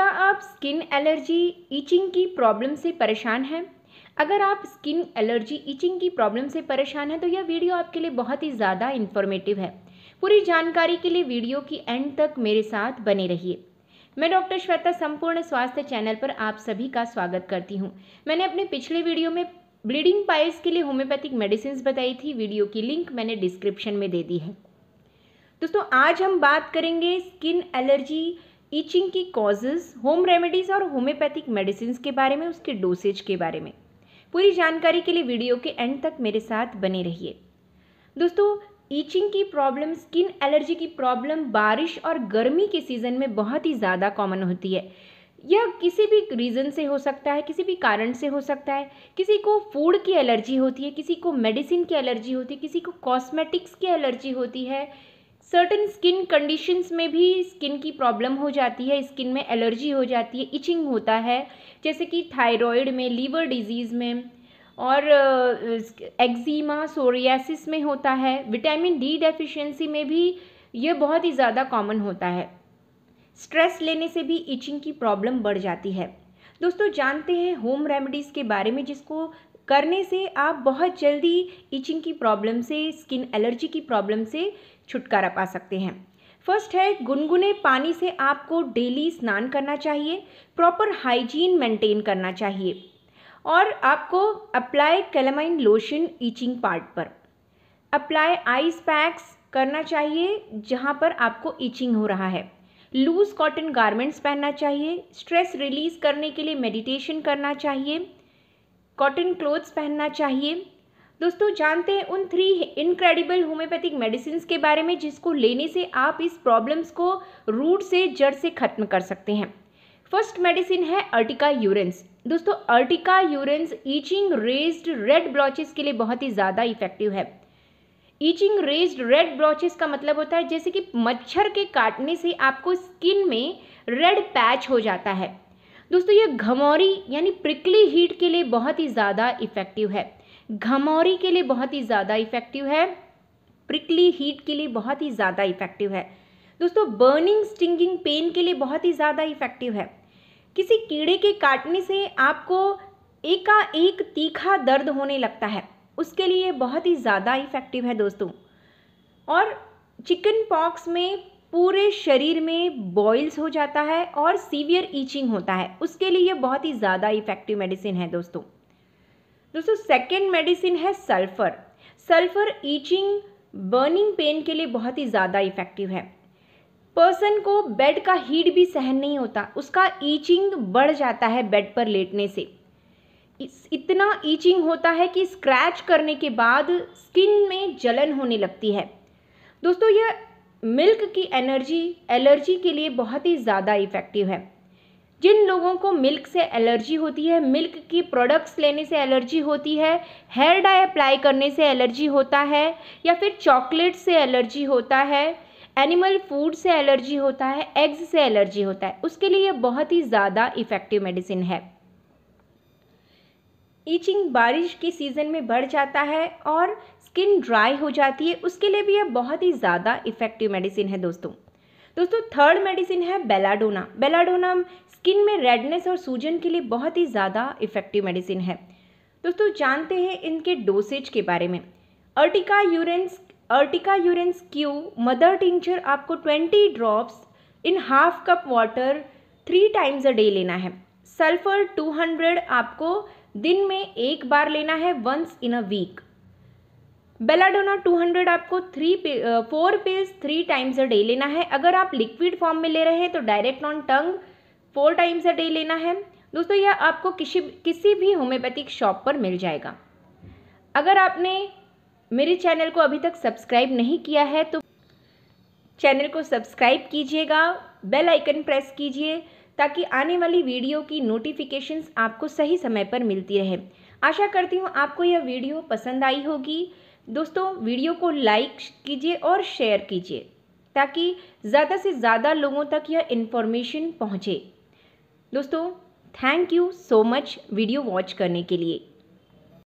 क्या आप skin allergy itching की प्रॉब्लम से परेशान हैं अगर आप स्किन एलर्जी ईचिंग की प्रॉब्लम से परेशान हैं तो यह वीडियो आपके लिए बहुत ही ज़्यादा इन्फॉर्मेटिव है पूरी जानकारी के लिए वीडियो की एंड तक मेरे साथ बने रहिए मैं डॉक्टर श्वेता संपूर्ण स्वास्थ्य चैनल पर आप सभी का स्वागत करती हूँ मैंने अपने पिछले वीडियो में ब्लीडिंग पाइल्स के लिए होम्योपैथिक मेडिसिन बताई थी वीडियो की लिंक मैंने डिस्क्रिप्शन में दे दी है दोस्तों आज हम बात करेंगे स्किन एलर्जी ईचिंग की कॉजेज़ होम रेमेडीज़ और होम्योपैथिक मेडिसिन के बारे में उसके डोसेज के बारे में पूरी जानकारी के लिए वीडियो के एंड तक मेरे साथ बने रहिए दोस्तों ईचिंग की प्रॉब्लम स्किन एलर्जी की प्रॉब्लम बारिश और गर्मी के सीज़न में बहुत ही ज़्यादा कॉमन होती है यह किसी भी रीज़न से हो सकता है किसी भी कारण से हो सकता है किसी को फूड की एलर्जी होती है किसी को मेडिसिन की एलर्जी होती है किसी को कॉस्मेटिक्स की एलर्जी होती है सर्टन स्किन कंडीशंस में भी स्किन की प्रॉब्लम हो जाती है स्किन में एलर्जी हो जाती है इचिंग होता है जैसे कि थायराइड में लीवर डिजीज़ में और एक्जिमा सोरियासिस में होता है विटामिन डी डेफिशिएंसी में भी ये बहुत ही ज़्यादा कॉमन होता है स्ट्रेस लेने से भी इचिंग की प्रॉब्लम बढ़ जाती है दोस्तों जानते हैं होम रेमेडीज़ के बारे में जिसको करने से आप बहुत जल्दी इचिंग की प्रॉब्लम से स्किन एलर्जी की प्रॉब्लम से छुटकारा पा सकते हैं फर्स्ट है गुनगुने पानी से आपको डेली स्नान करना चाहिए प्रॉपर हाइजीन मेंटेन करना चाहिए और आपको apply calamine lotion itching part पर अप्लाई आइस पैक्स करना चाहिए जहाँ पर आपको ईचिंग हो रहा है लूज़ कॉटन गारमेंट्स पहनना चाहिए स्ट्रेस रिलीज़ करने के लिए मेडिटेशन करना चाहिए कॉटन क्लोथ्स पहनना चाहिए दोस्तों जानते हैं उन थ्री इनक्रेडिबल होम्योपैथिक मेडिसिन के बारे में जिसको लेने से आप इस प्रॉब्लम्स को रूट से जड़ से ख़त्म कर सकते हैं फर्स्ट मेडिसिन है अर्टिका यूरेंस दोस्तों Urtica urens itching raised red blotches के लिए बहुत ही ज़्यादा इफेक्टिव है ईचिंग रेज्ड रेड ब्लॉचेस का मतलब होता है जैसे कि मच्छर के काटने से आपको स्किन में रेड पैच हो जाता है दोस्तों ये घमौरी यानी प्रिकली हीट के लिए बहुत ही ज़्यादा इफेक्टिव है घमौरी के लिए बहुत ही ज़्यादा इफेक्टिव है प्रिकली हीट के लिए बहुत ही ज़्यादा इफेक्टिव है दोस्तों बर्निंग स्टिंगिंग पेन के लिए बहुत ही ज़्यादा इफेक्टिव है किसी कीड़े के काटने से आपको एकाएक तीखा दर्द होने लगता है उसके लिए बहुत ही ज़्यादा इफेक्टिव है दोस्तों और चिकन पॉक्स में पूरे शरीर में बॉइल्स हो जाता है और सीवियर ईचिंग होता है उसके लिए बहुत ही ज़्यादा इफेक्टिव मेडिसिन है दोस्तों दोस्तों सेकेंड मेडिसिन है sulphur sulphur itching burning pain के लिए बहुत ही ज़्यादा इफेक्टिव है पर्सन को बेड का हीट भी सहन नहीं होता उसका ईचिंग बढ़ जाता है बेड पर लेटने से इतना ईचिंग होता है कि स्क्रैच करने के बाद स्किन में जलन होने लगती है दोस्तों यह मिल्क की एनर्जी एलर्जी के लिए बहुत ही ज़्यादा इफेक्टिव है जिन लोगों को मिल्क से एलर्जी होती है मिल्क की प्रोडक्ट्स लेने से एलर्जी होती है हेयर डाई अप्लाई करने से एलर्जी होता है या फिर चॉकलेट से एलर्जी होता है एनिमल फूड से एलर्जी होता है एग्स से एलर्जी होता है उसके लिए ये बहुत ही ज़्यादा इफ़ेक्टिव मेडिसिन है ईचिंग बारिश के सीज़न में बढ़ जाता है और स्किन ड्राई हो जाती है उसके लिए भी यह बहुत ही ज़्यादा इफ़ेक्टिव मेडिसिन है दोस्तों दोस्तों थर्ड मेडिसिन है बेलाडोना बेलाडोना स्किन में रेडनेस और सूजन के लिए बहुत ही ज़्यादा इफेक्टिव मेडिसिन है दोस्तों जानते हैं इनके डोसेज के बारे में Urtica urens Urtica urens Q mother tincture आपको 20 drops in half cup water three times a day लेना है सल्फर 200 आपको दिन में एक बार लेना है once in a week belladonna 200 आपको थ्री पे फोर पेज थ्री टाइम्स अ डे लेना है अगर आप लिक्विड फॉर्म में ले रहे हैं तो direct on tongue four times a day लेना है दोस्तों यह आपको किसी किसी भी होम्योपैथिक शॉप पर मिल जाएगा अगर आपने मेरे चैनल को अभी तक सब्सक्राइब नहीं किया है तो चैनल को सब्सक्राइब कीजिएगा बेल आइकन प्रेस कीजिए ताकि आने वाली वीडियो की नोटिफिकेशंस आपको सही समय पर मिलती रहे आशा करती हूँ आपको यह वीडियो पसंद आई होगी दोस्तों वीडियो को लाइक कीजिए और शेयर कीजिए ताकि ज़्यादा से ज़्यादा लोगों तक यह इन्फॉर्मेशन पहुँचे दोस्तों thank you so much video watch करने के लिए